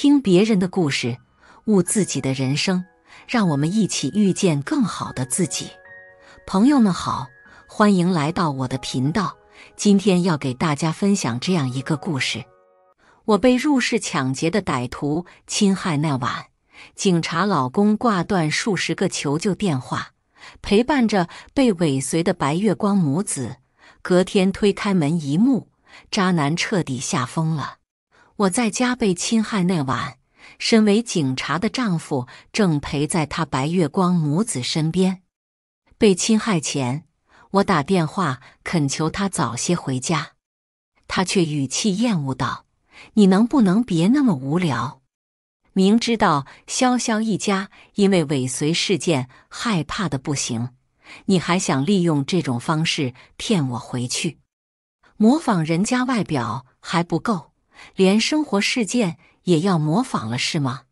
听别人的故事，悟自己的人生，让我们一起遇见更好的自己。朋友们好，欢迎来到我的频道。今天要给大家分享这样一个故事：我被入室抢劫的歹徒侵害那晚，警察老公挂断数十个求救电话，陪伴着被尾随的白月光母子。隔天推开门一幕，渣男彻底吓疯了。我在家被侵害那晚，身为警察的丈夫正陪在他白月光母子身边。被侵害前，我打电话恳求他早些回家，他却语气厌恶道：“你能不能别那么无聊？明知道潇潇一家因为尾随事件害怕的不行，你还想利用这种方式骗我回去？模仿人家外表还不够。”连生活事件也要模仿了是吗？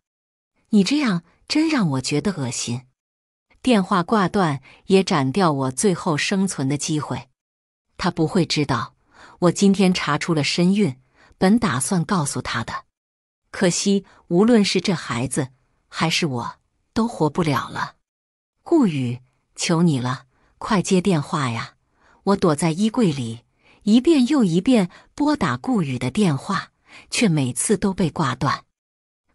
你这样真让我觉得恶心。电话挂断也斩掉我最后生存的机会。他不会知道我今天查出了身孕，本打算告诉他的。可惜，无论是这孩子还是我都活不了了。顾宇，求你了，快接电话呀！我躲在衣柜里，一遍又一遍拨打顾宇的电话。却每次都被挂断。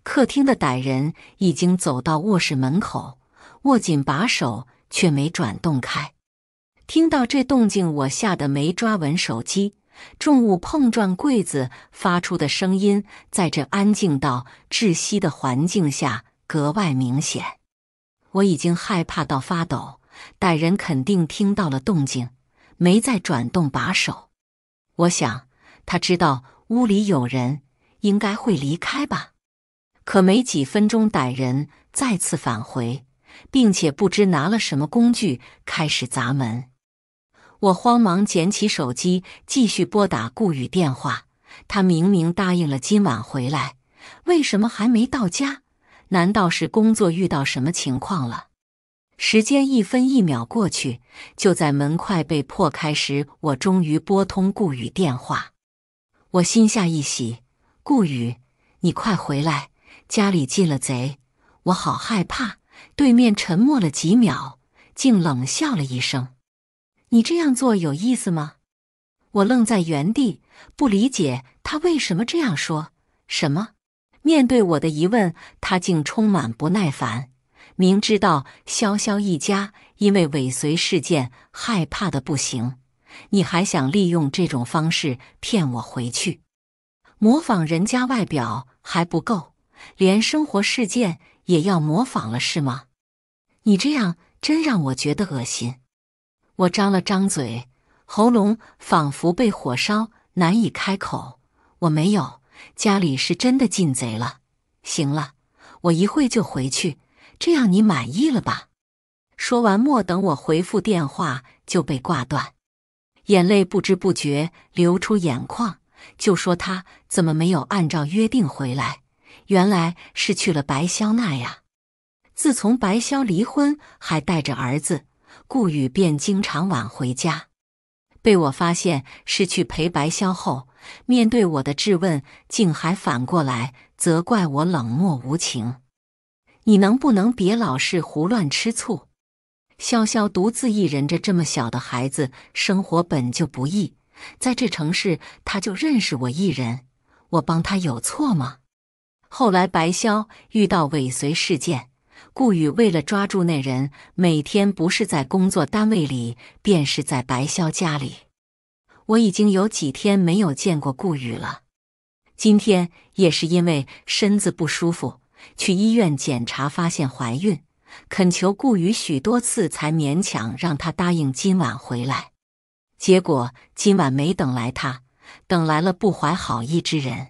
客厅的歹人已经走到卧室门口，握紧把手却没转动开。听到这动静，我吓得没抓稳手机。重物碰撞柜子发出的声音，在这安静到窒息的环境下格外明显。我已经害怕到发抖。歹人肯定听到了动静，没再转动把手。我想，他知道。屋里有人，应该会离开吧。可没几分钟，歹人再次返回，并且不知拿了什么工具开始砸门。我慌忙捡起手机，继续拨打顾宇电话。他明明答应了今晚回来，为什么还没到家？难道是工作遇到什么情况了？时间一分一秒过去，就在门快被破开时，我终于拨通顾宇电话。我心下一喜，顾宇，你快回来！家里进了贼，我好害怕。对面沉默了几秒，竟冷笑了一声：“你这样做有意思吗？”我愣在原地，不理解他为什么这样说。什么？面对我的疑问，他竟充满不耐烦。明知道潇潇一家因为尾随事件害怕的不行。你还想利用这种方式骗我回去？模仿人家外表还不够，连生活事件也要模仿了，是吗？你这样真让我觉得恶心。我张了张嘴，喉咙仿佛被火烧，难以开口。我没有，家里是真的进贼了。行了，我一会就回去，这样你满意了吧？说完，莫等我回复电话就被挂断。眼泪不知不觉流出眼眶，就说他怎么没有按照约定回来？原来是去了白潇那呀。自从白潇离婚，还带着儿子，顾宇便经常晚回家。被我发现是去陪白潇后，面对我的质问，竟还反过来责怪我冷漠无情。你能不能别老是胡乱吃醋？潇潇独自一人，着这么小的孩子生活本就不易，在这城市他就认识我一人，我帮他有错吗？后来白潇遇到尾随事件，顾宇为了抓住那人，每天不是在工作单位里，便是在白潇家里。我已经有几天没有见过顾宇了，今天也是因为身子不舒服，去医院检查发现怀孕。恳求顾宇许多次，才勉强让他答应今晚回来。结果今晚没等来他，等来了不怀好意之人。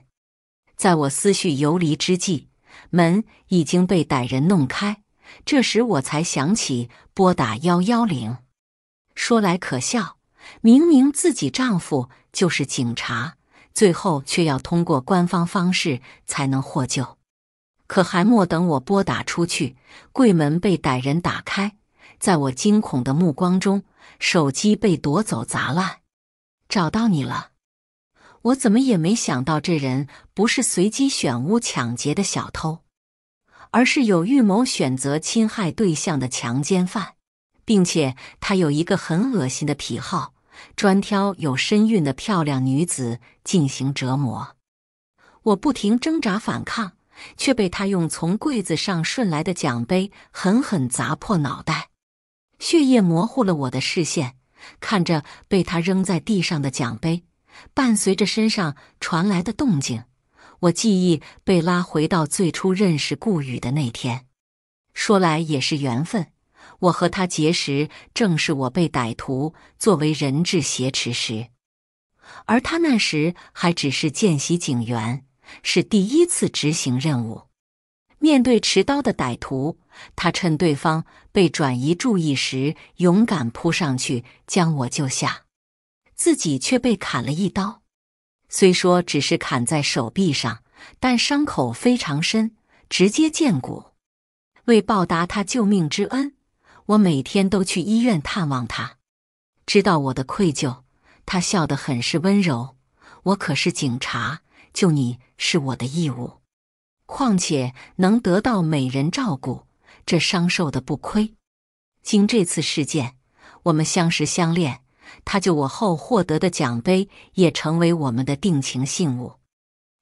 在我思绪游离之际，门已经被歹人弄开。这时我才想起拨打幺幺零。说来可笑，明明自己丈夫就是警察，最后却要通过官方方式才能获救。可还莫等我拨打出去，柜门被歹人打开，在我惊恐的目光中，手机被夺走砸烂。找到你了！我怎么也没想到，这人不是随机选屋抢劫的小偷，而是有预谋选择侵害对象的强奸犯，并且他有一个很恶心的癖好，专挑有身孕的漂亮女子进行折磨。我不停挣扎反抗。却被他用从柜子上顺来的奖杯狠狠砸破脑袋，血液模糊了我的视线。看着被他扔在地上的奖杯，伴随着身上传来的动静，我记忆被拉回到最初认识顾宇的那天。说来也是缘分，我和他结识正是我被歹徒作为人质挟持时，而他那时还只是见习警员。是第一次执行任务，面对持刀的歹徒，他趁对方被转移注意时，勇敢扑上去将我救下，自己却被砍了一刀。虽说只是砍在手臂上，但伤口非常深，直接见骨。为报答他救命之恩，我每天都去医院探望他。知道我的愧疚，他笑得很是温柔。我可是警察。救你是我的义务，况且能得到美人照顾，这伤受的不亏。经这次事件，我们相识相恋，他救我后获得的奖杯也成为我们的定情信物。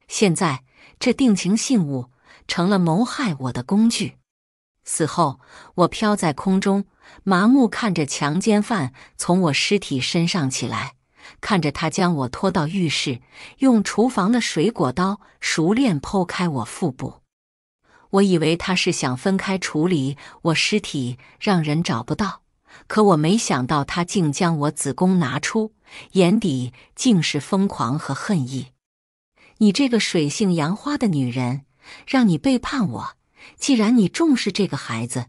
现在这定情信物成了谋害我的工具。死后，我飘在空中，麻木看着强奸犯从我尸体身上起来。看着他将我拖到浴室，用厨房的水果刀熟练剖开我腹部。我以为他是想分开处理我尸体，让人找不到。可我没想到，他竟将我子宫拿出，眼底竟是疯狂和恨意。你这个水性杨花的女人，让你背叛我。既然你重视这个孩子，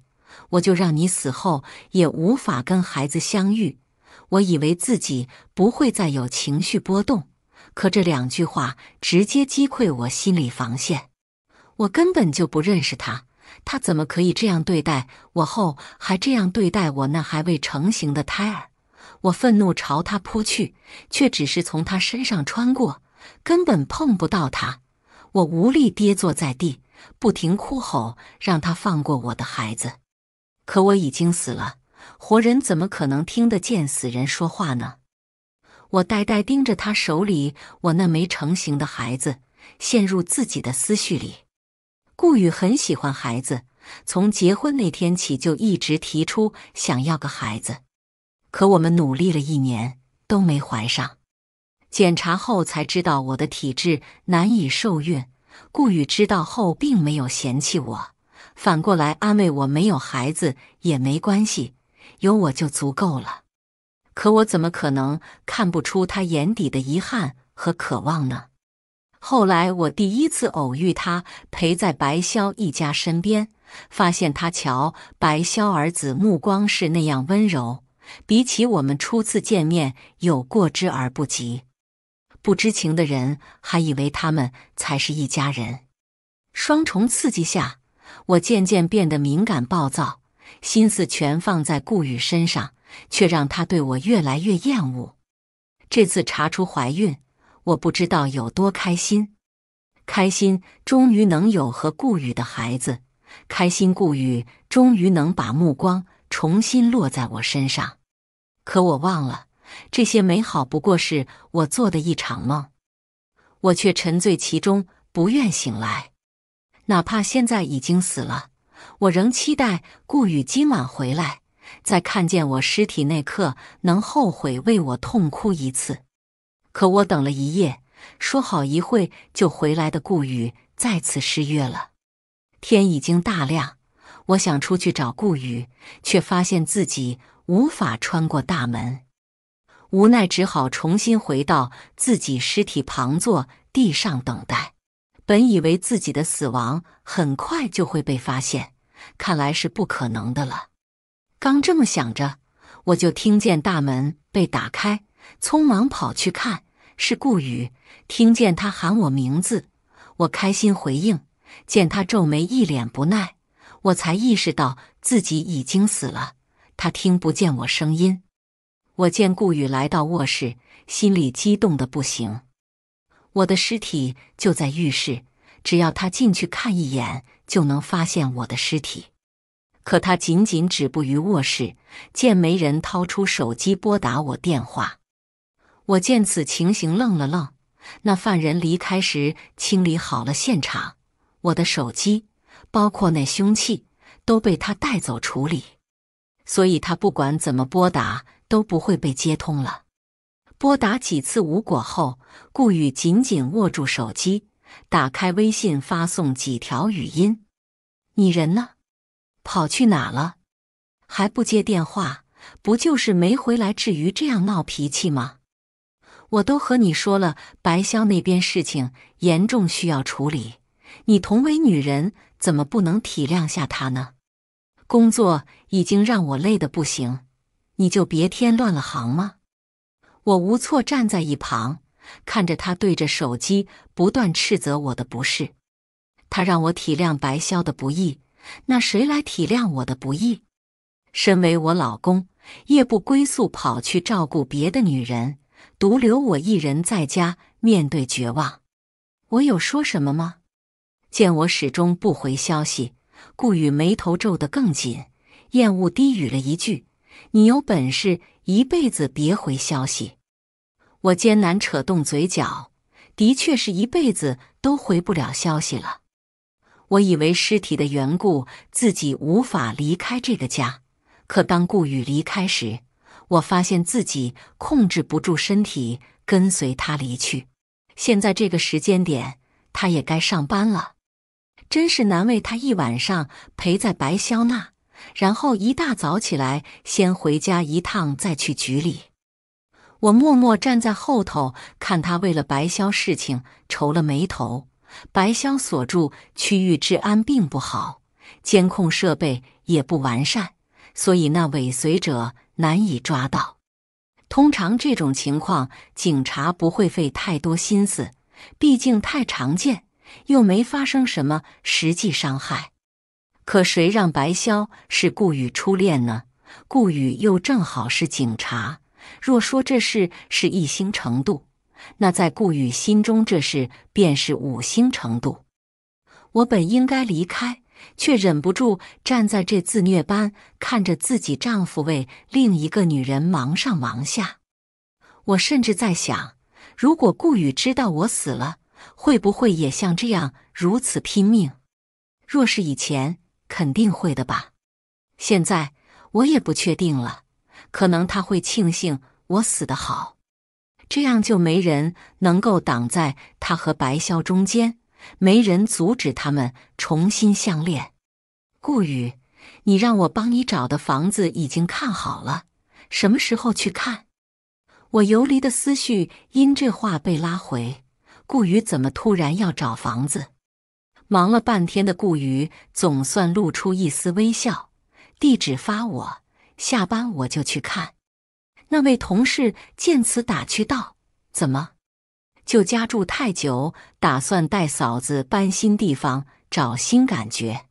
我就让你死后也无法跟孩子相遇。我以为自己不会再有情绪波动，可这两句话直接击溃我心理防线。我根本就不认识他，他怎么可以这样对待我？后还这样对待我那还未成型的胎儿？我愤怒朝他扑去，却只是从他身上穿过，根本碰不到他。我无力跌坐在地，不停哭吼，让他放过我的孩子。可我已经死了。活人怎么可能听得见死人说话呢？我呆呆盯着他手里我那没成型的孩子，陷入自己的思绪里。顾宇很喜欢孩子，从结婚那天起就一直提出想要个孩子。可我们努力了一年都没怀上，检查后才知道我的体质难以受孕。顾宇知道后并没有嫌弃我，反过来安慰我没有孩子也没关系。有我就足够了，可我怎么可能看不出他眼底的遗憾和渴望呢？后来我第一次偶遇他，陪在白潇一家身边，发现他瞧白潇儿子目光是那样温柔，比起我们初次见面有过之而不及。不知情的人还以为他们才是一家人。双重刺激下，我渐渐变得敏感暴躁。心思全放在顾宇身上，却让他对我越来越厌恶。这次查出怀孕，我不知道有多开心。开心，终于能有和顾宇的孩子；开心，顾宇终于能把目光重新落在我身上。可我忘了，这些美好不过是我做的一场梦，我却沉醉其中，不愿醒来。哪怕现在已经死了。我仍期待顾宇今晚回来，在看见我尸体那刻能后悔，为我痛哭一次。可我等了一夜，说好一会就回来的顾宇再次失约了。天已经大亮，我想出去找顾宇，却发现自己无法穿过大门，无奈只好重新回到自己尸体旁坐地上等待。本以为自己的死亡很快就会被发现。看来是不可能的了。刚这么想着，我就听见大门被打开，匆忙跑去看，是顾宇。听见他喊我名字，我开心回应。见他皱眉，一脸不耐，我才意识到自己已经死了，他听不见我声音。我见顾宇来到卧室，心里激动的不行。我的尸体就在浴室。只要他进去看一眼，就能发现我的尸体。可他仅仅止步于卧室，见没人，掏出手机拨打我电话。我见此情形愣了愣。那犯人离开时清理好了现场，我的手机，包括那凶器，都被他带走处理。所以，他不管怎么拨打都不会被接通了。拨打几次无果后，顾宇紧紧握住手机。打开微信，发送几条语音。你人呢？跑去哪了？还不接电话？不就是没回来？至于这样闹脾气吗？我都和你说了，白潇那边事情严重，需要处理。你同为女人，怎么不能体谅下他呢？工作已经让我累得不行，你就别添乱了，行吗？我无措站在一旁。看着他对着手机不断斥责我的不是，他让我体谅白潇的不易，那谁来体谅我的不易？身为我老公，夜不归宿跑去照顾别的女人，独留我一人在家面对绝望。我有说什么吗？见我始终不回消息，顾宇眉头皱得更紧，厌恶低语了一句：“你有本事一辈子别回消息。”我艰难扯动嘴角，的确是一辈子都回不了消息了。我以为尸体的缘故，自己无法离开这个家。可当顾宇离开时，我发现自己控制不住身体，跟随他离去。现在这个时间点，他也该上班了，真是难为他一晚上陪在白肖那，然后一大早起来先回家一趟，再去局里。我默默站在后头看他，为了白潇事情愁了眉头。白潇所住区域治安并不好，监控设备也不完善，所以那尾随者难以抓到。通常这种情况，警察不会费太多心思，毕竟太常见，又没发生什么实际伤害。可谁让白潇是顾宇初恋呢？顾宇又正好是警察。若说这事是一星程度，那在顾宇心中，这事便是五星程度。我本应该离开，却忍不住站在这自虐般看着自己丈夫为另一个女人忙上忙下。我甚至在想，如果顾宇知道我死了，会不会也像这样如此拼命？若是以前，肯定会的吧。现在我也不确定了，可能他会庆幸。我死的好，这样就没人能够挡在他和白潇中间，没人阻止他们重新相恋。顾宇，你让我帮你找的房子已经看好了，什么时候去看？我游离的思绪因这话被拉回。顾宇怎么突然要找房子？忙了半天的顾宇总算露出一丝微笑，地址发我，下班我就去看。那位同事见此打趣道：“怎么，就家住太久，打算带嫂子搬新地方找新感觉？”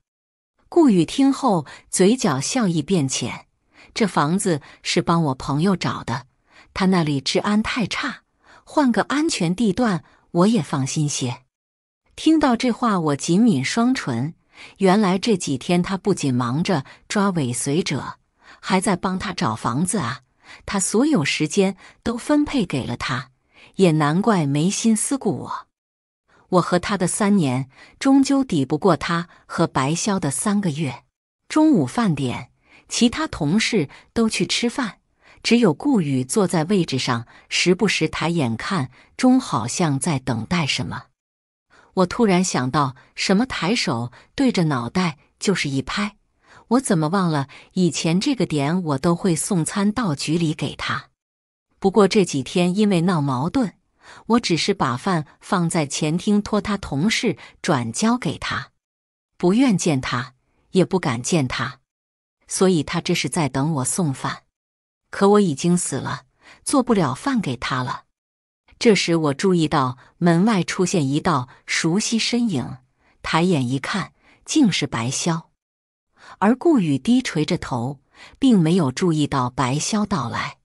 顾宇听后，嘴角笑意变浅。这房子是帮我朋友找的，他那里治安太差，换个安全地段，我也放心些。听到这话，我紧抿双唇。原来这几天他不仅忙着抓尾随者，还在帮他找房子啊。他所有时间都分配给了他，也难怪没心思顾我。我和他的三年，终究抵不过他和白潇的三个月。中午饭点，其他同事都去吃饭，只有顾宇坐在位置上，时不时抬眼看钟，好像在等待什么。我突然想到什么，抬手对着脑袋就是一拍。我怎么忘了以前这个点我都会送餐到局里给他。不过这几天因为闹矛盾，我只是把饭放在前厅，托他同事转交给他。不愿见他，也不敢见他，所以他这是在等我送饭。可我已经死了，做不了饭给他了。这时我注意到门外出现一道熟悉身影，抬眼一看，竟是白萧。而顾宇低垂着头，并没有注意到白潇到来，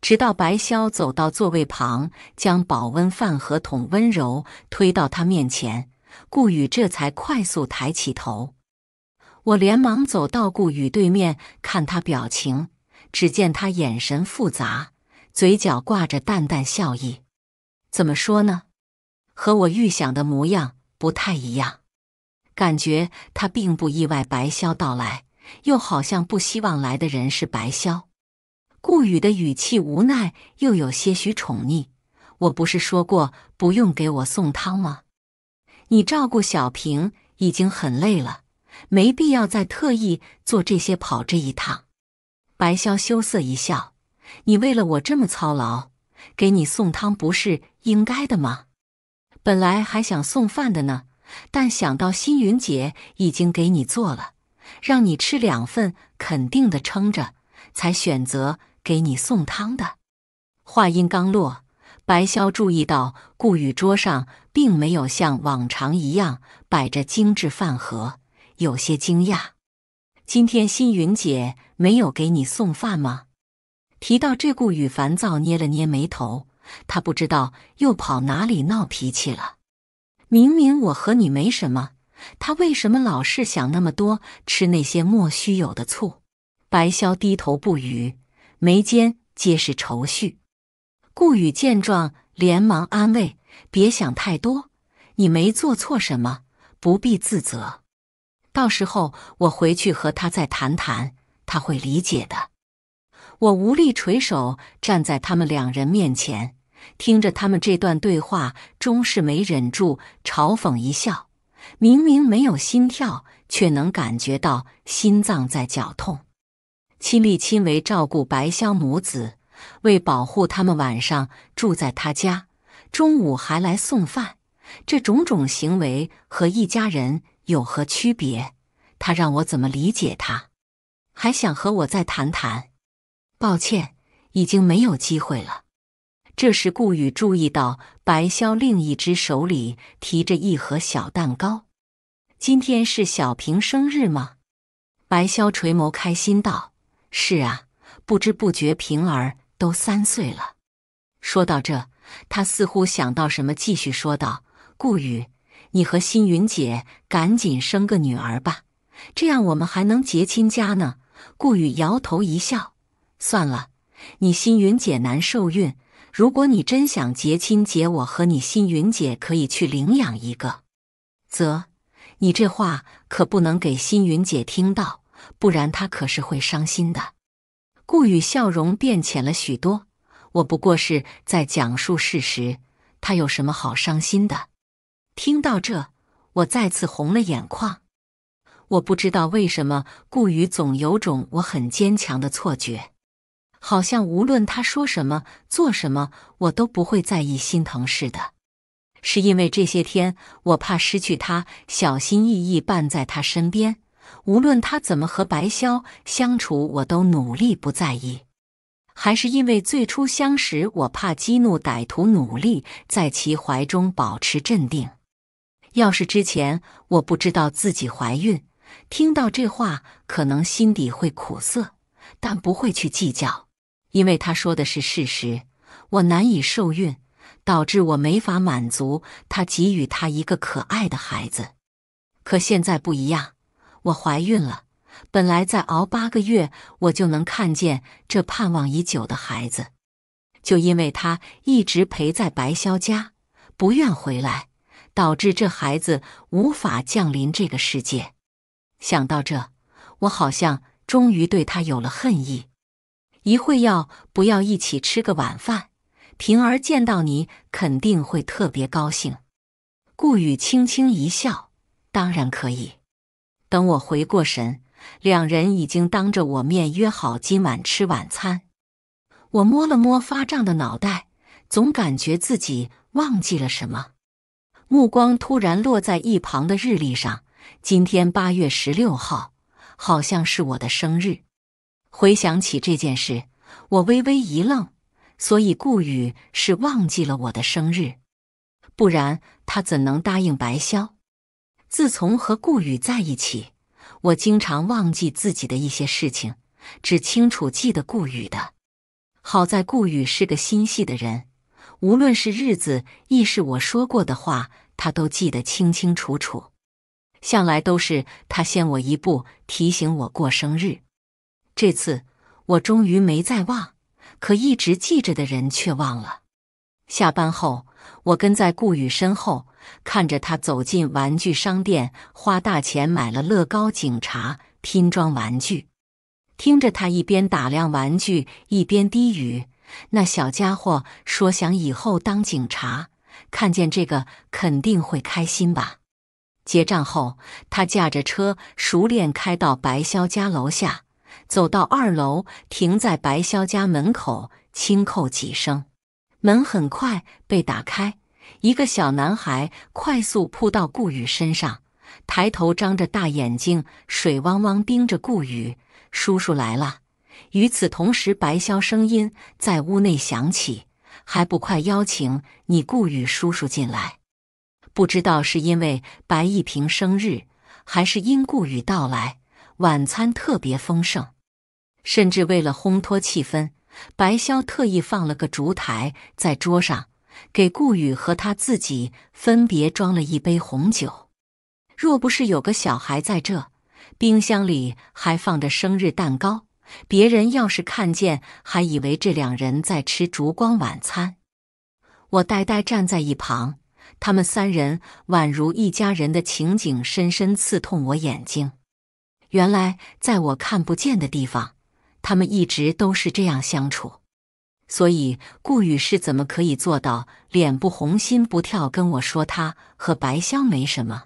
直到白潇走到座位旁，将保温饭盒桶温柔推到他面前，顾宇这才快速抬起头。我连忙走到顾宇对面，看他表情，只见他眼神复杂，嘴角挂着淡淡笑意。怎么说呢？和我预想的模样不太一样。感觉他并不意外白潇到来，又好像不希望来的人是白潇。顾宇的语气无奈又有些许宠溺：“我不是说过不用给我送汤吗？你照顾小平已经很累了，没必要再特意做这些跑这一趟。”白潇羞涩一笑：“你为了我这么操劳，给你送汤不是应该的吗？本来还想送饭的呢。”但想到馨云姐已经给你做了，让你吃两份，肯定的撑着，才选择给你送汤的。话音刚落，白潇注意到顾宇桌上并没有像往常一样摆着精致饭盒，有些惊讶。今天馨云姐没有给你送饭吗？提到这，顾宇烦躁捏了捏眉头，他不知道又跑哪里闹脾气了。明明我和你没什么，他为什么老是想那么多，吃那些莫须有的醋？白潇低头不语，眉间皆是愁绪。顾宇见状，连忙安慰：“别想太多，你没做错什么，不必自责。到时候我回去和他再谈谈，他会理解的。”我无力垂首，站在他们两人面前。听着他们这段对话，终是没忍住嘲讽一笑。明明没有心跳，却能感觉到心脏在绞痛。亲力亲为照顾白潇母子，为保护他们晚上住在他家，中午还来送饭，这种种行为和一家人有何区别？他让我怎么理解他？还想和我再谈谈？抱歉，已经没有机会了。这时，顾宇注意到白潇另一只手里提着一盒小蛋糕。今天是小平生日吗？白潇垂眸开心道：“是啊，不知不觉平儿都三岁了。”说到这，他似乎想到什么，继续说道：“顾宇，你和欣云姐赶紧生个女儿吧，这样我们还能结亲家呢。”顾宇摇头一笑：“算了，你欣云姐难受孕。”如果你真想结亲结我和你新云姐可以去领养一个。则，你这话可不能给新云姐听到，不然她可是会伤心的。顾宇笑容变浅了许多。我不过是在讲述事实，她有什么好伤心的？听到这，我再次红了眼眶。我不知道为什么，顾宇总有种我很坚强的错觉。好像无论他说什么、做什么，我都不会在意、心疼似的。是因为这些天我怕失去他，小心翼翼伴在他身边。无论他怎么和白潇相处，我都努力不在意。还是因为最初相识，我怕激怒歹徒，努力在其怀中保持镇定。要是之前我不知道自己怀孕，听到这话可能心底会苦涩，但不会去计较。因为他说的是事实，我难以受孕，导致我没法满足他给予他一个可爱的孩子。可现在不一样，我怀孕了，本来再熬八个月，我就能看见这盼望已久的孩子。就因为他一直陪在白萧家，不愿回来，导致这孩子无法降临这个世界。想到这，我好像终于对他有了恨意。一会要不要一起吃个晚饭？平儿见到你肯定会特别高兴。顾宇轻轻一笑，当然可以。等我回过神，两人已经当着我面约好今晚吃晚餐。我摸了摸发胀的脑袋，总感觉自己忘记了什么。目光突然落在一旁的日历上，今天八月十六号，好像是我的生日。回想起这件事，我微微一愣。所以顾宇是忘记了我的生日，不然他怎能答应白潇？自从和顾宇在一起，我经常忘记自己的一些事情，只清楚记得顾宇的。好在顾宇是个心细的人，无论是日子，亦是我说过的话，他都记得清清楚楚。向来都是他先我一步提醒我过生日。这次我终于没再忘，可一直记着的人却忘了。下班后，我跟在顾宇身后，看着他走进玩具商店，花大钱买了乐高警察拼装玩具，听着他一边打量玩具一边低语：“那小家伙说想以后当警察，看见这个肯定会开心吧。”结账后，他驾着车熟练开到白潇家楼下。走到二楼，停在白潇家门口，轻叩几声，门很快被打开。一个小男孩快速扑到顾宇身上，抬头张着大眼睛，水汪汪盯着顾宇：“叔叔来了！”与此同时，白潇声音在屋内响起：“还不快邀请你顾宇叔叔进来？”不知道是因为白一平生日，还是因顾宇到来。晚餐特别丰盛，甚至为了烘托气氛，白潇特意放了个烛台在桌上，给顾宇和他自己分别装了一杯红酒。若不是有个小孩在这，冰箱里还放着生日蛋糕，别人要是看见，还以为这两人在吃烛光晚餐。我呆呆站在一旁，他们三人宛如一家人的情景，深深刺痛我眼睛。原来在我看不见的地方，他们一直都是这样相处。所以顾宇是怎么可以做到脸不红心不跳跟我说他和白潇没什么？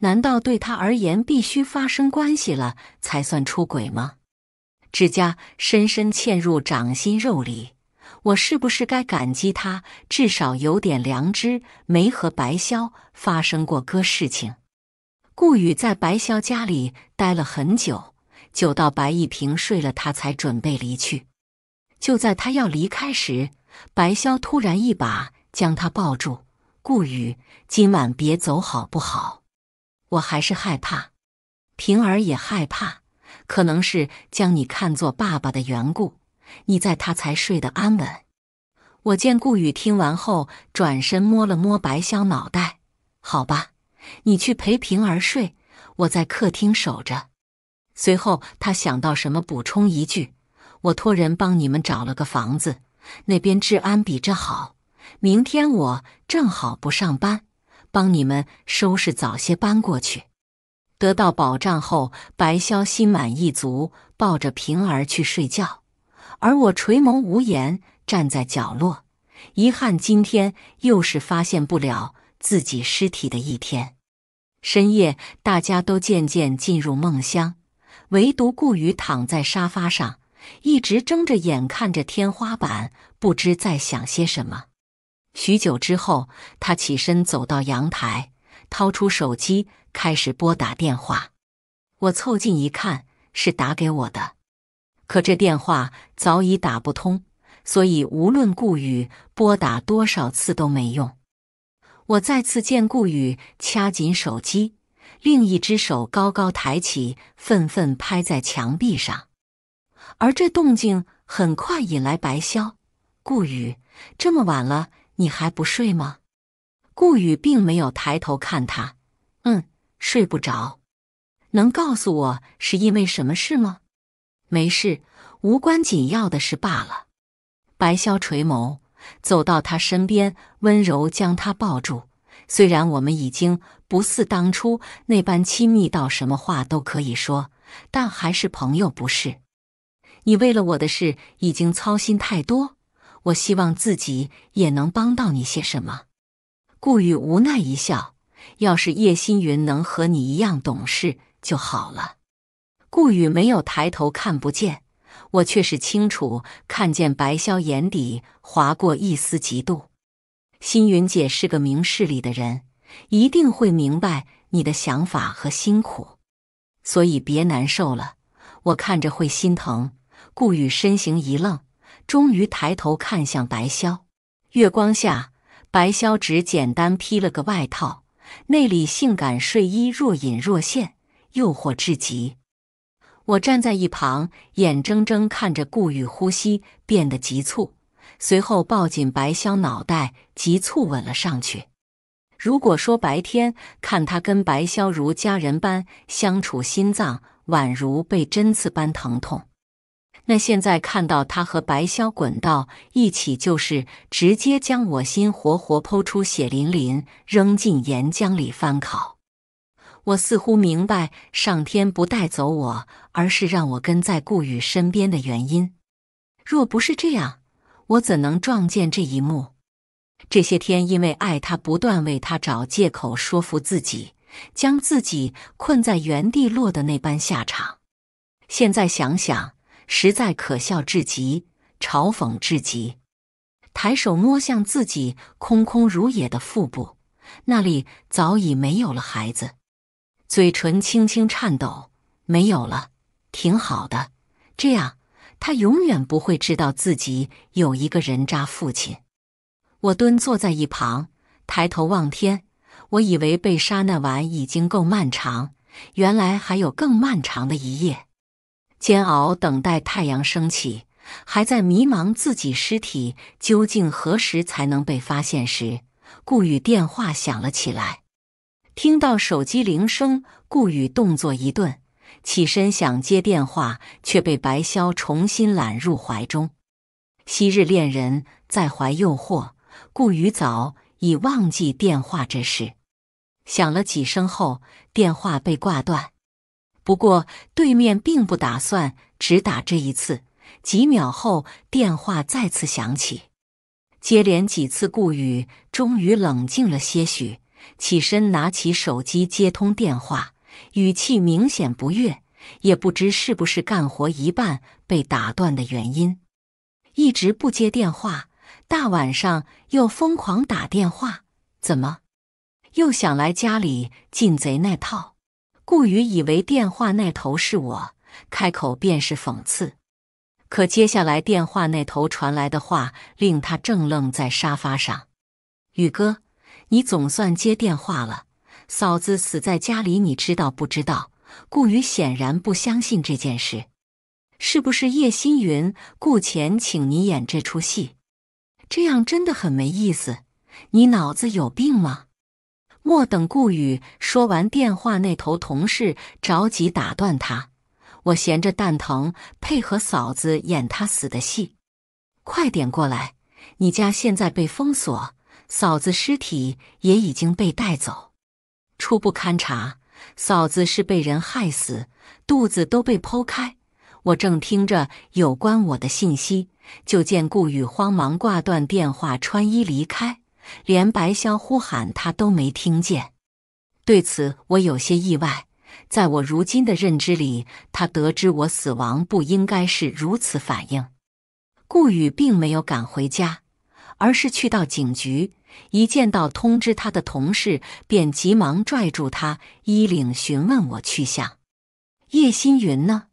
难道对他而言，必须发生关系了才算出轨吗？指甲深深嵌入掌心肉里，我是不是该感激他至少有点良知，没和白潇发生过割事情？顾宇在白潇家里待了很久，久到白一平睡了，他才准备离去。就在他要离开时，白潇突然一把将他抱住。顾宇，今晚别走好不好？我还是害怕，平儿也害怕，可能是将你看作爸爸的缘故，你在他才睡得安稳。我见顾宇听完后，转身摸了摸白潇脑袋。好吧。你去陪平儿睡，我在客厅守着。随后他想到什么，补充一句：“我托人帮你们找了个房子，那边治安比这好。明天我正好不上班，帮你们收拾，早些搬过去。”得到保障后，白潇心满意足，抱着平儿去睡觉。而我垂眸无言，站在角落，遗憾今天又是发现不了自己尸体的一天。深夜，大家都渐渐进入梦乡，唯独顾宇躺在沙发上，一直睁着眼看着天花板，不知在想些什么。许久之后，他起身走到阳台，掏出手机开始拨打电话。我凑近一看，是打给我的，可这电话早已打不通，所以无论顾宇拨打多少次都没用。我再次见顾宇，掐紧手机，另一只手高高抬起，愤愤拍在墙壁上。而这动静很快引来白萧。顾宇，这么晚了，你还不睡吗？顾宇并没有抬头看他，嗯，睡不着。能告诉我是因为什么事吗？没事，无关紧要的事罢了。白萧垂眸。走到他身边，温柔将他抱住。虽然我们已经不似当初那般亲密到什么话都可以说，但还是朋友不是？你为了我的事已经操心太多，我希望自己也能帮到你些什么。顾宇无奈一笑，要是叶星云能和你一样懂事就好了。顾宇没有抬头，看不见。我却是清楚看见白潇眼底划过一丝嫉妒。星云姐是个明事理的人，一定会明白你的想法和辛苦，所以别难受了，我看着会心疼。顾宇身形一愣，终于抬头看向白潇。月光下，白潇只简单披了个外套，内里性感睡衣若隐若现，诱惑至极。我站在一旁，眼睁睁看着顾宇呼吸变得急促，随后抱紧白潇脑袋，急促吻了上去。如果说白天看他跟白潇如家人般相处，心脏宛如被针刺般疼痛，那现在看到他和白潇滚到一起，就是直接将我心活活剖出血淋淋，扔进岩浆里翻烤。我似乎明白，上天不带走我，而是让我跟在顾宇身边的原因。若不是这样，我怎能撞见这一幕？这些天因为爱他，不断为他找借口，说服自己，将自己困在原地，落的那般下场。现在想想，实在可笑至极，嘲讽至极。抬手摸向自己空空如也的腹部，那里早已没有了孩子。嘴唇轻轻颤抖，没有了，挺好的。这样，他永远不会知道自己有一个人渣父亲。我蹲坐在一旁，抬头望天。我以为被杀那晚已经够漫长，原来还有更漫长的一夜。煎熬。等待太阳升起，还在迷茫自己尸体究竟何时才能被发现时，顾宇电话响了起来。听到手机铃声，顾宇动作一顿，起身想接电话，却被白潇重新揽入怀中。昔日恋人在怀诱惑，顾宇早已忘记电话这事。响了几声后，电话被挂断。不过对面并不打算只打这一次，几秒后电话再次响起，接连几次，顾宇终于冷静了些许。起身拿起手机接通电话，语气明显不悦，也不知是不是干活一半被打断的原因，一直不接电话。大晚上又疯狂打电话，怎么又想来家里进贼那套？顾宇以为电话那头是我，开口便是讽刺，可接下来电话那头传来的话令他正愣在沙发上，宇哥。你总算接电话了，嫂子死在家里，你知道不知道？顾宇显然不相信这件事，是不是叶新云、顾前请你演这出戏？这样真的很没意思，你脑子有病吗？莫等顾宇说完，电话那头同事着急打断他：“我闲着蛋疼，配合嫂子演他死的戏，快点过来，你家现在被封锁。”嫂子尸体也已经被带走，初步勘查，嫂子是被人害死，肚子都被剖开。我正听着有关我的信息，就见顾宇慌忙挂断电话，穿衣离开，连白香呼喊他都没听见。对此，我有些意外。在我如今的认知里，他得知我死亡不应该是如此反应。顾宇并没有赶回家，而是去到警局。一见到通知他的同事，便急忙拽住他衣领，询问我去向。叶新云呢？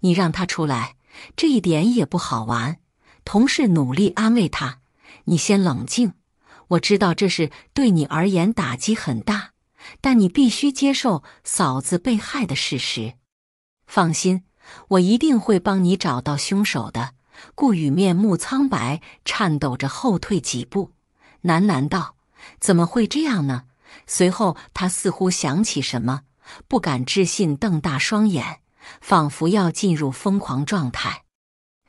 你让他出来，这一点也不好玩。同事努力安慰他：“你先冷静，我知道这是对你而言打击很大，但你必须接受嫂子被害的事实。放心，我一定会帮你找到凶手的。”顾宇面目苍白，颤抖着后退几步。喃喃道：“怎么会这样呢？”随后他似乎想起什么，不敢置信，瞪大双眼，仿佛要进入疯狂状态。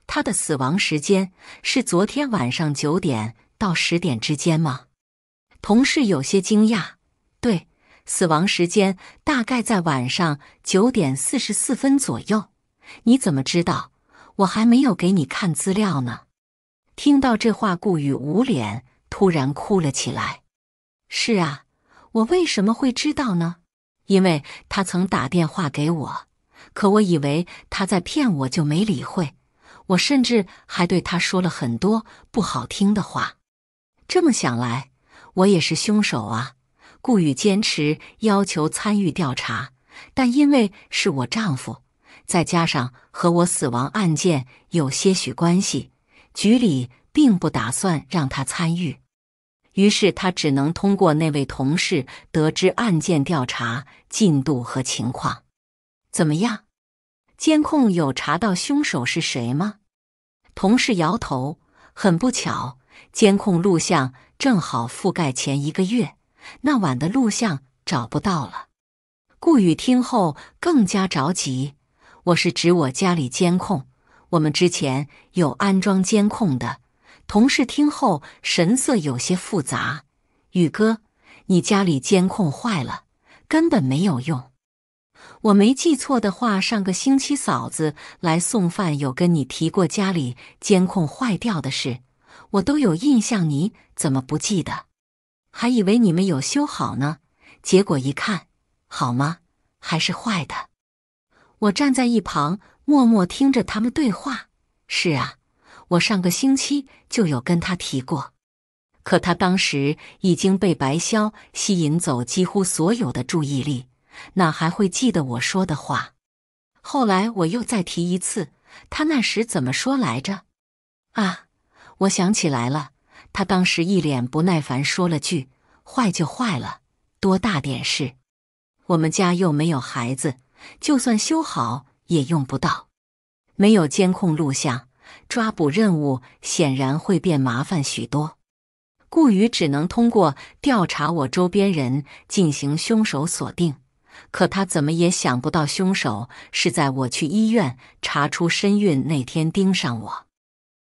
他的死亡时间是昨天晚上九点到十点之间吗？同事有些惊讶：“对，死亡时间大概在晚上九点四十四分左右。你怎么知道？我还没有给你看资料呢。”听到这话，顾宇捂脸。突然哭了起来。是啊，我为什么会知道呢？因为他曾打电话给我，可我以为他在骗我，就没理会。我甚至还对他说了很多不好听的话。这么想来，我也是凶手啊！顾宇坚持要求参与调查，但因为是我丈夫，再加上和我死亡案件有些许关系，局里。并不打算让他参与，于是他只能通过那位同事得知案件调查进度和情况。怎么样？监控有查到凶手是谁吗？同事摇头，很不巧，监控录像正好覆盖前一个月那晚的录像找不到了。顾宇听后更加着急。我是指我家里监控，我们之前有安装监控的。同事听后神色有些复杂。宇哥，你家里监控坏了，根本没有用。我没记错的话，上个星期嫂子来送饭，有跟你提过家里监控坏掉的事，我都有印象。你怎么不记得？还以为你们有修好呢，结果一看，好吗？还是坏的。我站在一旁默默听着他们对话。是啊。我上个星期就有跟他提过，可他当时已经被白潇吸引走几乎所有的注意力，哪还会记得我说的话？后来我又再提一次，他那时怎么说来着？啊，我想起来了，他当时一脸不耐烦，说了句：“坏就坏了，多大点事？我们家又没有孩子，就算修好也用不到，没有监控录像。”抓捕任务显然会变麻烦许多，顾宇只能通过调查我周边人进行凶手锁定。可他怎么也想不到凶手是在我去医院查出身孕那天盯上我。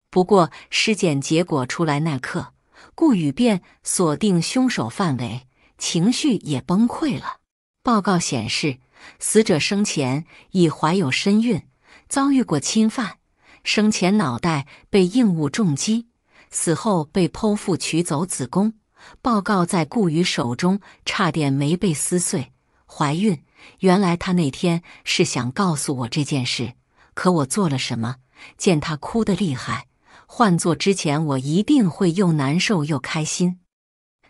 不过尸检结果出来那刻，顾宇便锁定凶手范围，情绪也崩溃了。报告显示，死者生前已怀有身孕，遭遇过侵犯。生前脑袋被硬物重击，死后被剖腹取走子宫。报告在顾宇手中差点没被撕碎。怀孕，原来他那天是想告诉我这件事，可我做了什么？见他哭得厉害，换做之前我一定会又难受又开心。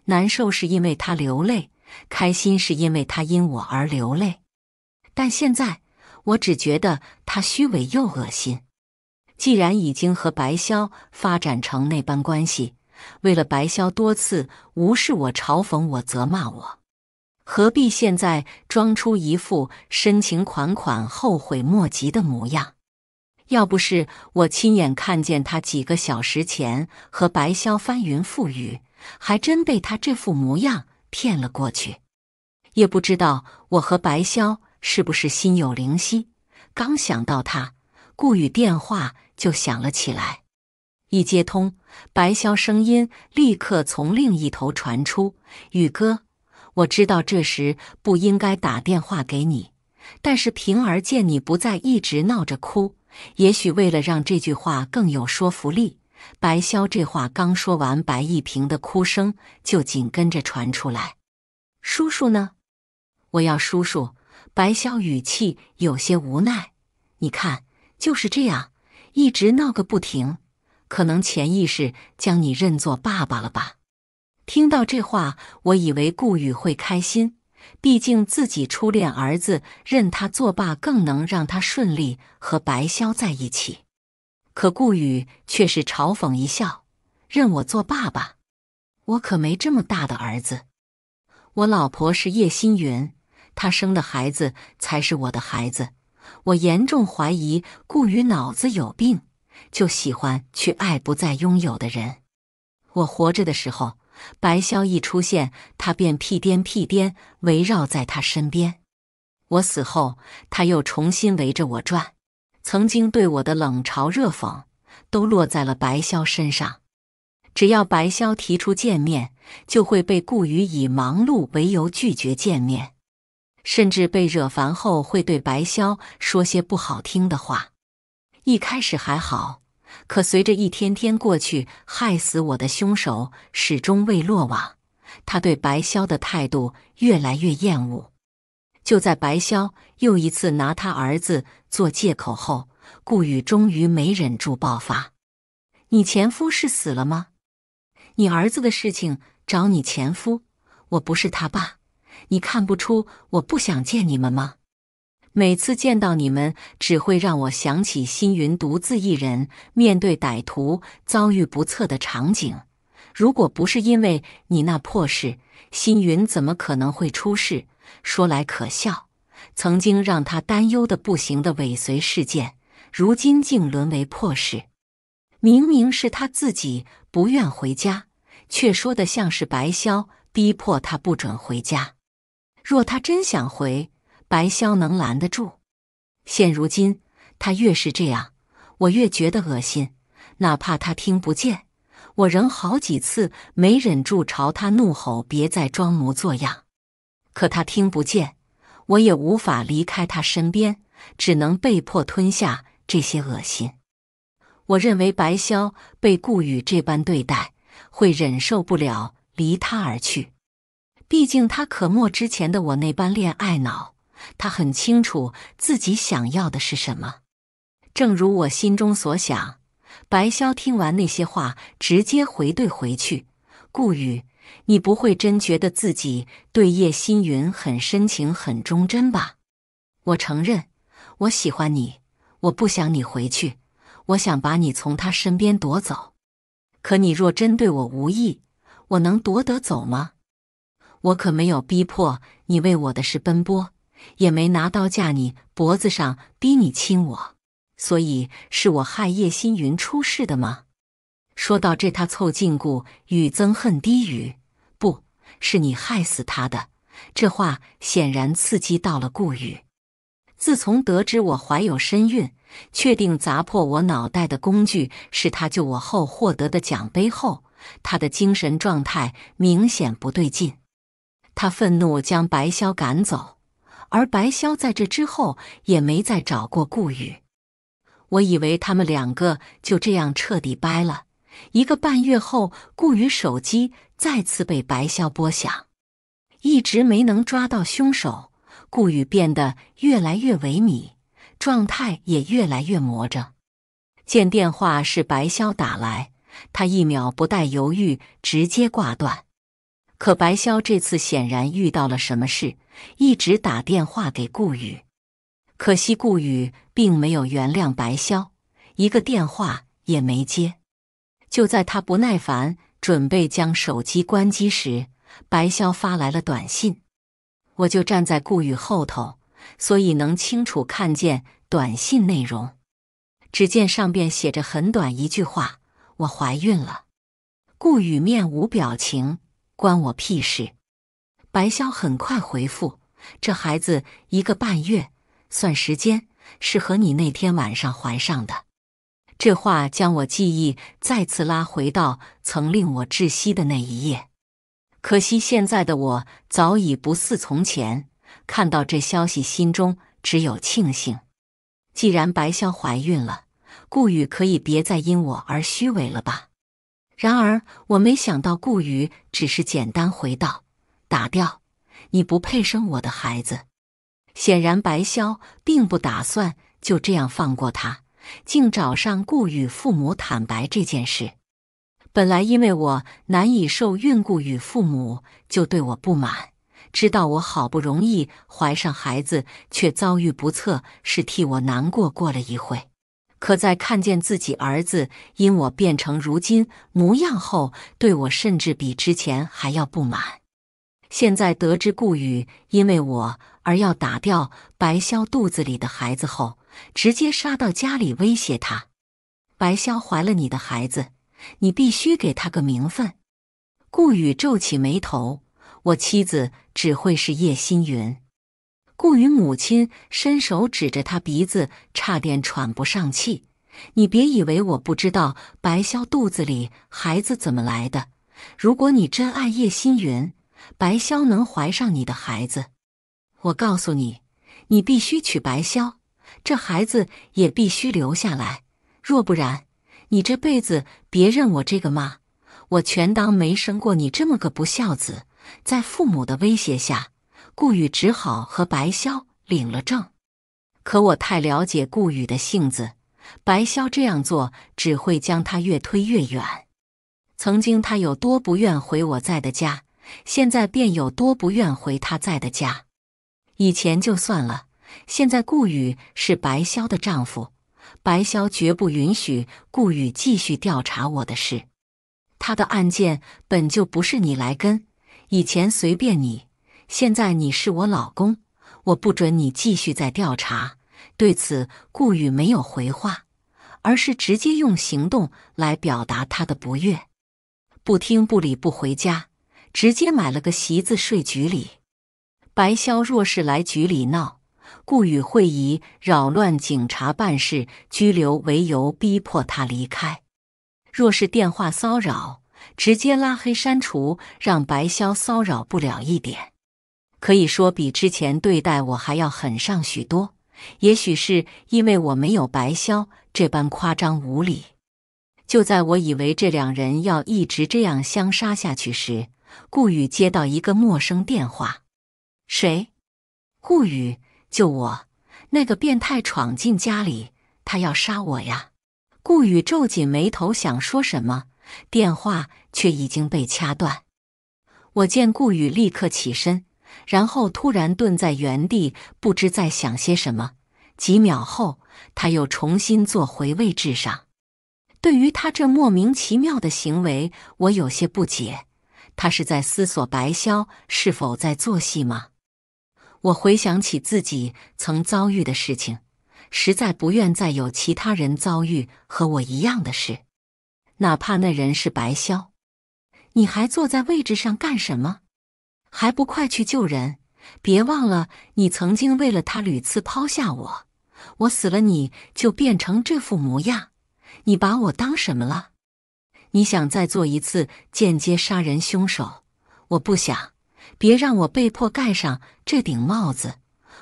难受是因为他流泪，开心是因为他因我而流泪。但现在我只觉得他虚伪又恶心。既然已经和白潇发展成那般关系，为了白潇多次无视我、嘲讽我、责骂我，何必现在装出一副深情款款、后悔莫及的模样？要不是我亲眼看见他几个小时前和白潇翻云覆雨，还真被他这副模样骗了过去。也不知道我和白潇是不是心有灵犀。刚想到他，顾宇电话。就响了起来，一接通，白潇声音立刻从另一头传出：“宇哥，我知道这时不应该打电话给你，但是平儿见你不在，一直闹着哭。也许为了让这句话更有说服力，白潇这话刚说完，白一平的哭声就紧跟着传出来。叔叔呢？我要叔叔。”白潇语气有些无奈：“你看，就是这样。”一直闹个不停，可能潜意识将你认作爸爸了吧？听到这话，我以为顾宇会开心，毕竟自己初恋儿子认他作爸，更能让他顺利和白潇在一起。可顾宇却是嘲讽一笑：“认我做爸爸？我可没这么大的儿子。我老婆是叶星云，她生的孩子才是我的孩子。”我严重怀疑顾宇脑子有病，就喜欢去爱不再拥有的人。我活着的时候，白萧一出现，他便屁颠屁颠围绕在他身边；我死后，他又重新围着我转。曾经对我的冷嘲热讽，都落在了白萧身上。只要白萧提出见面，就会被顾宇以忙碌为由拒绝见面。甚至被惹烦后，会对白潇说些不好听的话。一开始还好，可随着一天天过去，害死我的凶手始终未落网，他对白潇的态度越来越厌恶。就在白潇又一次拿他儿子做借口后，顾宇终于没忍住爆发：“你前夫是死了吗？你儿子的事情找你前夫，我不是他爸。”你看不出我不想见你们吗？每次见到你们，只会让我想起星云独自一人面对歹徒遭遇不测的场景。如果不是因为你那破事，星云怎么可能会出事？说来可笑，曾经让他担忧的不行的尾随事件，如今竟沦为破事。明明是他自己不愿回家，却说的像是白萧逼迫他不准回家。若他真想回，白潇能拦得住。现如今，他越是这样，我越觉得恶心。哪怕他听不见，我仍好几次没忍住朝他怒吼：“别再装模作样！”可他听不见，我也无法离开他身边，只能被迫吞下这些恶心。我认为白潇被顾宇这般对待，会忍受不了，离他而去。毕竟他可没之前的我那般恋爱脑，他很清楚自己想要的是什么。正如我心中所想，白潇听完那些话，直接回怼回去：“顾宇，你不会真觉得自己对叶星云很深情、很忠贞吧？我承认我喜欢你，我不想你回去，我想把你从他身边夺走。可你若真对我无意，我能夺得走吗？”我可没有逼迫你为我的事奔波，也没拿刀架你脖子上逼你亲我，所以是我害叶星云出事的吗？说到这，他凑近顾宇，憎恨低语：“不是你害死他的。”这话显然刺激到了顾宇。自从得知我怀有身孕，确定砸破我脑袋的工具是他救我后获得的奖杯后，他的精神状态明显不对劲。他愤怒将白潇赶走，而白潇在这之后也没再找过顾宇。我以为他们两个就这样彻底掰了。一个半月后，顾宇手机再次被白潇拨响，一直没能抓到凶手。顾宇变得越来越萎靡，状态也越来越魔怔。见电话是白潇打来，他一秒不带犹豫，直接挂断。可白潇这次显然遇到了什么事，一直打电话给顾宇。可惜顾宇并没有原谅白潇，一个电话也没接。就在他不耐烦准备将手机关机时，白潇发来了短信。我就站在顾宇后头，所以能清楚看见短信内容。只见上边写着很短一句话：“我怀孕了。”顾宇面无表情。关我屁事！白潇很快回复：“这孩子一个半月，算时间是和你那天晚上怀上的。”这话将我记忆再次拉回到曾令我窒息的那一夜。可惜现在的我早已不似从前。看到这消息，心中只有庆幸。既然白潇怀孕了，顾雨可以别再因我而虚伪了吧。然而，我没想到顾宇只是简单回道：“打掉，你不配生我的孩子。”显然，白潇并不打算就这样放过他，竟找上顾宇父母坦白这件事。本来，因为我难以受孕，顾宇父母就对我不满。知道我好不容易怀上孩子，却遭遇不测，是替我难过。过了一会。可在看见自己儿子因我变成如今模样后，对我甚至比之前还要不满。现在得知顾宇因为我而要打掉白潇肚子里的孩子后，直接杀到家里威胁他：“白潇怀了你的孩子，你必须给他个名分。”顾宇皱起眉头：“我妻子只会是叶星云。”顾云母亲伸手指着他鼻子，差点喘不上气。你别以为我不知道白潇肚子里孩子怎么来的。如果你真爱叶星云，白潇能怀上你的孩子，我告诉你，你必须娶白潇，这孩子也必须留下来。若不然，你这辈子别认我这个妈，我全当没生过你这么个不孝子。在父母的威胁下。顾宇只好和白潇领了证。可我太了解顾宇的性子，白潇这样做只会将他越推越远。曾经他有多不愿回我在的家，现在便有多不愿回他在的家。以前就算了，现在顾宇是白潇的丈夫，白潇绝不允许顾宇继续调查我的事。他的案件本就不是你来跟，以前随便你。现在你是我老公，我不准你继续再调查。对此，顾宇没有回话，而是直接用行动来表达他的不悦：不听、不理、不回家，直接买了个席子睡局里。白潇若是来局里闹，顾宇会以扰乱警察办事、拘留为由逼迫他离开；若是电话骚扰，直接拉黑删除，让白潇骚扰不了一点。可以说比之前对待我还要狠上许多，也许是因为我没有白萧这般夸张无礼。就在我以为这两人要一直这样相杀下去时，顾宇接到一个陌生电话：“谁？”顾宇：“救我！那个变态闯进家里，他要杀我呀！”顾宇皱紧眉头，想说什么，电话却已经被掐断。我见顾宇立刻起身。然后突然顿在原地，不知在想些什么。几秒后，他又重新坐回位置上。对于他这莫名其妙的行为，我有些不解。他是在思索白萧是否在做戏吗？我回想起自己曾遭遇的事情，实在不愿再有其他人遭遇和我一样的事，哪怕那人是白萧。你还坐在位置上干什么？还不快去救人！别忘了，你曾经为了他屡次抛下我。我死了，你就变成这副模样。你把我当什么了？你想再做一次间接杀人凶手？我不想，别让我被迫盖上这顶帽子。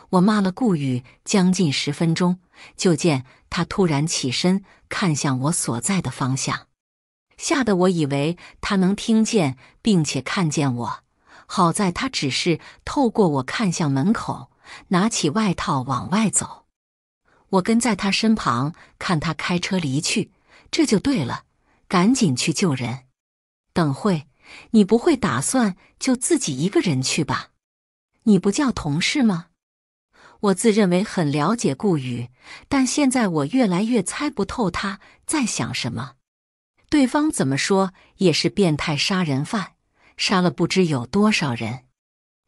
我骂了顾宇将近十分钟，就见他突然起身，看向我所在的方向，吓得我以为他能听见并且看见我。好在他只是透过我看向门口，拿起外套往外走。我跟在他身旁，看他开车离去。这就对了，赶紧去救人。等会，你不会打算就自己一个人去吧？你不叫同事吗？我自认为很了解顾宇，但现在我越来越猜不透他在想什么。对方怎么说也是变态杀人犯。杀了不知有多少人，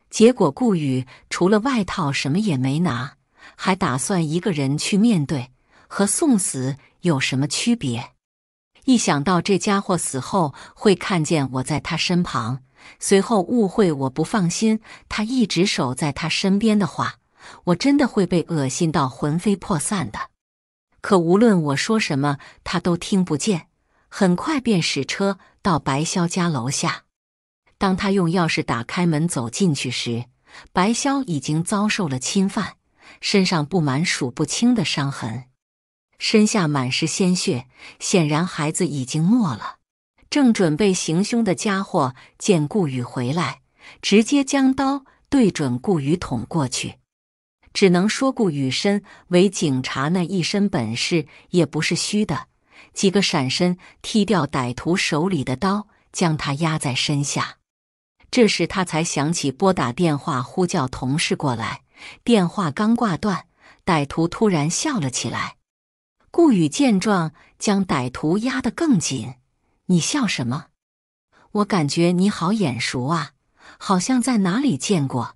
结果顾宇除了外套什么也没拿，还打算一个人去面对，和送死有什么区别？一想到这家伙死后会看见我在他身旁，随后误会我不放心他一直守在他身边的话，我真的会被恶心到魂飞魄散的。可无论我说什么，他都听不见。很快便驶车到白潇家楼下。当他用钥匙打开门走进去时，白潇已经遭受了侵犯，身上布满数不清的伤痕，身下满是鲜血，显然孩子已经没了。正准备行凶的家伙见顾宇回来，直接将刀对准顾宇捅过去。只能说顾宇身为警察那一身本事也不是虚的，几个闪身踢掉歹徒手里的刀，将他压在身下。这时他才想起拨打电话呼叫同事过来。电话刚挂断，歹徒突然笑了起来。顾宇见状，将歹徒压得更紧。“你笑什么？我感觉你好眼熟啊，好像在哪里见过。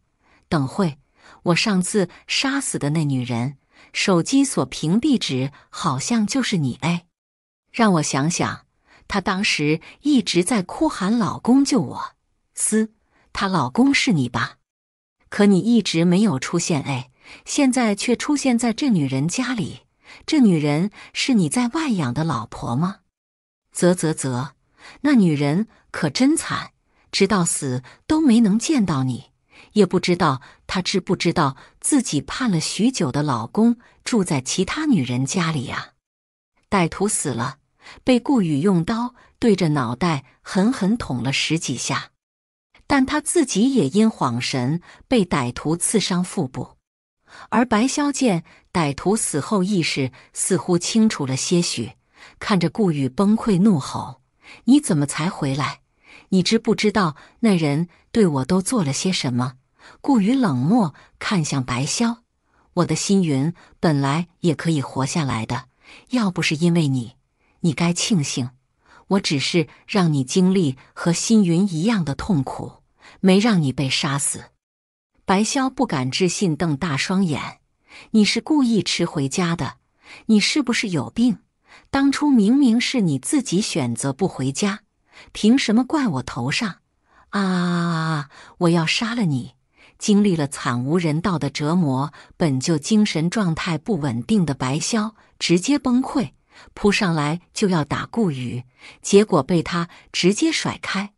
等会，我上次杀死的那女人手机锁屏壁纸好像就是你哎。让我想想，她当时一直在哭喊‘老公救我’。”斯，她老公是你吧？可你一直没有出现，哎，现在却出现在这女人家里。这女人是你在外养的老婆吗？啧啧啧，那女人可真惨，直到死都没能见到你，也不知道她知不知道自己盼了许久的老公住在其他女人家里呀。歹徒死了，被顾宇用刀对着脑袋狠狠捅了十几下。但他自己也因晃神被歹徒刺伤腹部，而白潇见歹徒死后意识似乎清楚了些许，看着顾宇崩溃怒吼：“你怎么才回来？你知不知道那人对我都做了些什么？”顾宇冷漠看向白潇：“我的星云本来也可以活下来的，要不是因为你，你该庆幸。我只是让你经历和星云一样的痛苦。”没让你被杀死，白潇不敢置信，瞪大双眼。你是故意迟回家的？你是不是有病？当初明明是你自己选择不回家，凭什么怪我头上？啊啊啊！我要杀了你！经历了惨无人道的折磨，本就精神状态不稳定的白潇直接崩溃，扑上来就要打顾宇，结果被他直接甩开，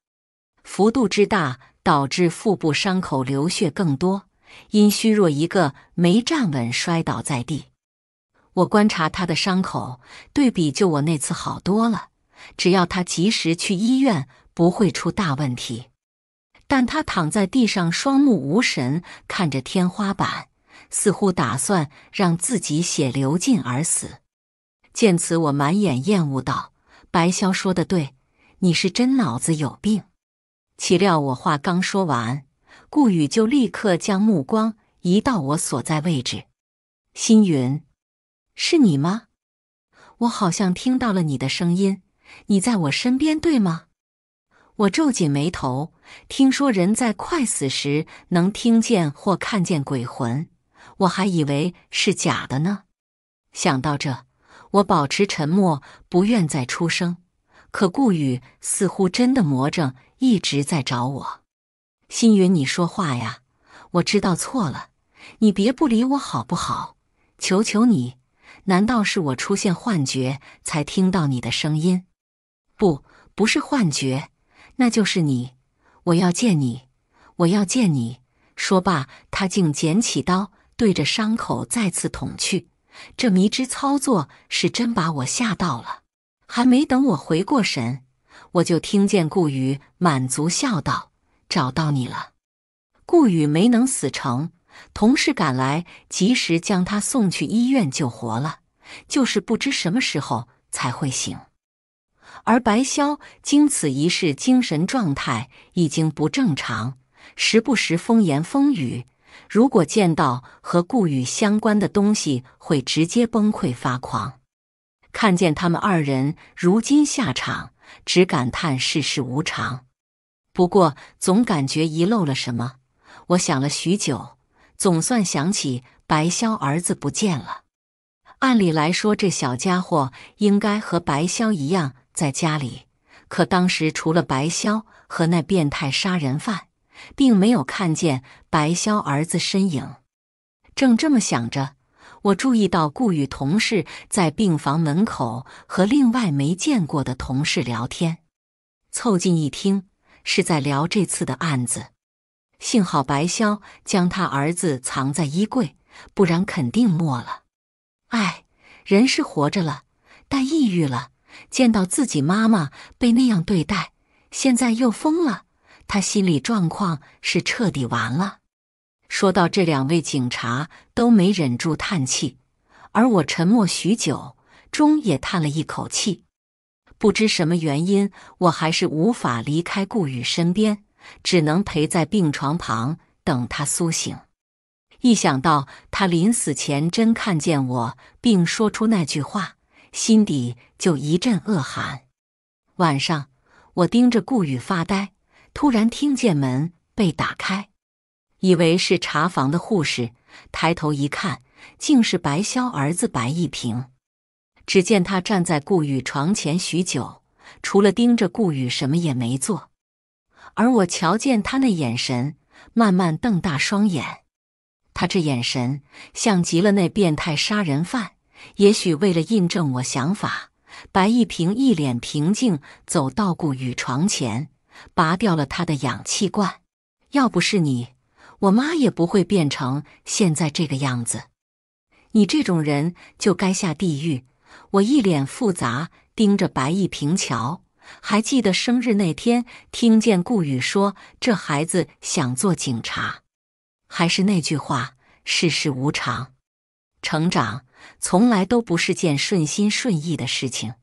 幅度之大。导致腹部伤口流血更多，因虚弱一个没站稳摔倒在地。我观察他的伤口对比，就我那次好多了。只要他及时去医院，不会出大问题。但他躺在地上，双目无神，看着天花板，似乎打算让自己血流尽而死。见此，我满眼厌恶道：“白潇说的对，你是真脑子有病。”岂料我话刚说完，顾宇就立刻将目光移到我所在位置。星云，是你吗？我好像听到了你的声音，你在我身边，对吗？我皱紧眉头。听说人在快死时能听见或看见鬼魂，我还以为是假的呢。想到这，我保持沉默，不愿再出声。可顾宇似乎真的魔怔。一直在找我，心云，你说话呀！我知道错了，你别不理我好不好？求求你！难道是我出现幻觉才听到你的声音？不，不是幻觉，那就是你！我要见你，我要见你！说罢，他竟捡起刀，对着伤口再次捅去。这迷之操作是真把我吓到了，还没等我回过神。我就听见顾宇满足笑道：“找到你了。”顾宇没能死成，同事赶来及时将他送去医院救活了，就是不知什么时候才会醒。而白潇经此一事，精神状态已经不正常，时不时风言风语，如果见到和顾宇相关的东西，会直接崩溃发狂。看见他们二人如今下场。只感叹世事无常，不过总感觉遗漏了什么。我想了许久，总算想起白潇儿子不见了。按理来说，这小家伙应该和白潇一样在家里，可当时除了白潇和那变态杀人犯，并没有看见白潇儿子身影。正这么想着。我注意到顾宇同事在病房门口和另外没见过的同事聊天，凑近一听是在聊这次的案子。幸好白潇将他儿子藏在衣柜，不然肯定没了。哎，人是活着了，但抑郁了。见到自己妈妈被那样对待，现在又疯了，他心理状况是彻底完了。说到这，两位警察都没忍住叹气，而我沉默许久，终也叹了一口气。不知什么原因，我还是无法离开顾宇身边，只能陪在病床旁等他苏醒。一想到他临死前真看见我，并说出那句话，心底就一阵恶寒。晚上，我盯着顾宇发呆，突然听见门被打开。以为是查房的护士，抬头一看，竟是白潇儿子白一平。只见他站在顾宇床前许久，除了盯着顾宇，什么也没做。而我瞧见他那眼神，慢慢瞪大双眼。他这眼神像极了那变态杀人犯。也许为了印证我想法，白一平一脸平静走到顾宇床前，拔掉了他的氧气罐。要不是你。我妈也不会变成现在这个样子，你这种人就该下地狱！我一脸复杂，盯着白一平瞧。还记得生日那天，听见顾宇说这孩子想做警察。还是那句话，世事无常，成长从来都不是件顺心顺意的事情。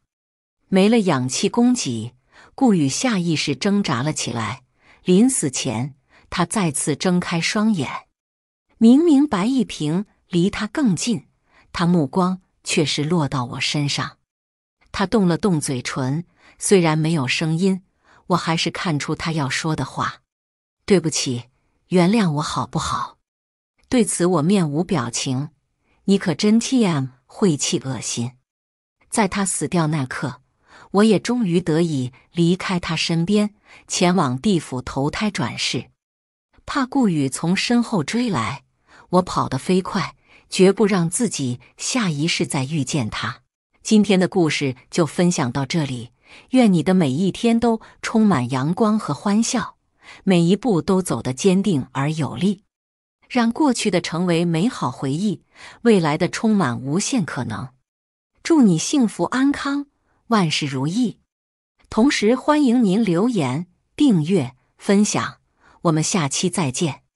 没了氧气供给，顾宇下意识挣扎了起来。临死前。他再次睁开双眼，明明白一平离他更近，他目光却是落到我身上。他动了动嘴唇，虽然没有声音，我还是看出他要说的话：“对不起，原谅我好不好？”对此，我面无表情。你可真 T.M. 晦气恶心！在他死掉那刻，我也终于得以离开他身边，前往地府投胎转世。怕顾宇从身后追来，我跑得飞快，绝不让自己下一世再遇见他。今天的故事就分享到这里，愿你的每一天都充满阳光和欢笑，每一步都走得坚定而有力。让过去的成为美好回忆，未来的充满无限可能。祝你幸福安康，万事如意。同时欢迎您留言、订阅、分享。我们下期再见。